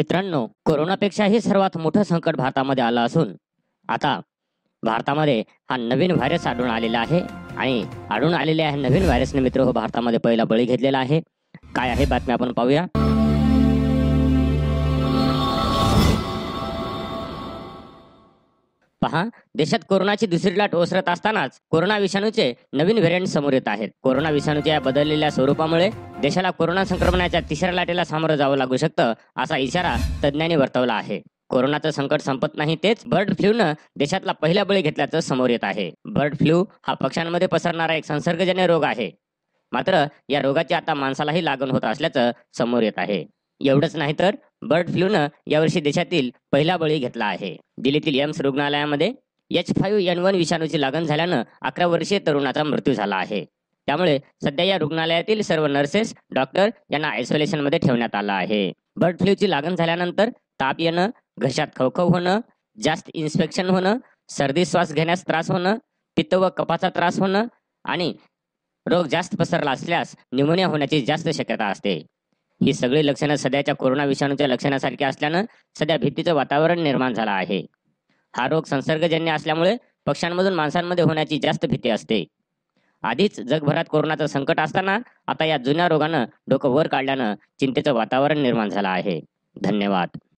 मित्रांनो कोरोनापेक्षाही सर्वात मोठं संकट भारतामध्ये आलं असून आता भारतामध्ये हा नवीन व्हायरस आढळून आलेला आहे आणि आढळून आलेल्या आहे नवीन व्हायरसने मित्र हो भारतामध्ये पहिला बळी घेतलेला आहे काय आहे बातमी आपण पाहूया पहा देशात कोरोनाची दुसरी लाट ओसरत असतानाच कोरोना विषाणूचे नवीन व्हेरियंट समोर येत आहेत कोरोना विषाणूच्या या बदललेल्या स्वरूपामुळे देशाला कोरोना संक्रमणाच्या तिसऱ्या लाटेला सामोरं जावं लागू शकतं असा इशारा तज्ज्ञांनी वर्तवला आहे कोरोनाचं संकट संपत नाही तेच बर्ड फ्लूनं देशातला पहिला बळी घेतल्याचं समोर येत आहे बर्ड फ्लू हा पक्ष्यांमध्ये पसरणारा एक संसर्गजन्य रोग आहे मात्र या रोगाची आता माणसालाही लागण होत असल्याचं समोर येत आहे एवढंच नाही तर बर्ड फ्लूनं यावर्षी देशातील पहिला बळी घेतला आहे दिल्लीतील एम्स रुग्णालयामध्ये एच फाईव्ह एन वन विषाणूची लागण झाल्यानं अकरा वर्षीय तरुणाचा मृत्यू झाला आहे त्यामुळे सध्या या रुग्णालयातील सर्व नर्सेस डॉक्टर यांना आयसोलेशन मध्ये ठेवण्यात आलं आहे बर्ड फ्लूची लागण झाल्यानंतर ताप येणं घशात खवखव होणं जास्त इन्स्पेक्शन होणं सर्दी श्वास घेण्यास त्रास होणं पित्त व कपाचा त्रास होणं आणि रोग जास्त पसरला असल्यास न्यूमोनिया होण्याची जास्त शक्यता असते ही सगळी लक्षणं सध्याच्या कोरोना विषाणूच्या लक्षणासारखी असल्यानं सध्या भीतीचं वातावरण निर्माण झालं आहे हा रोग संसर्गजन्य असल्यामुळे पक्ष्यांमधून माणसांमध्ये होण्याची जास्त भीती असते आधीच जगभरात कोरोनाचं संकट असताना आता या जुन्या रोगानं डोकं वर काढल्यानं चिंतेचं वातावरण निर्माण झालं आहे धन्यवाद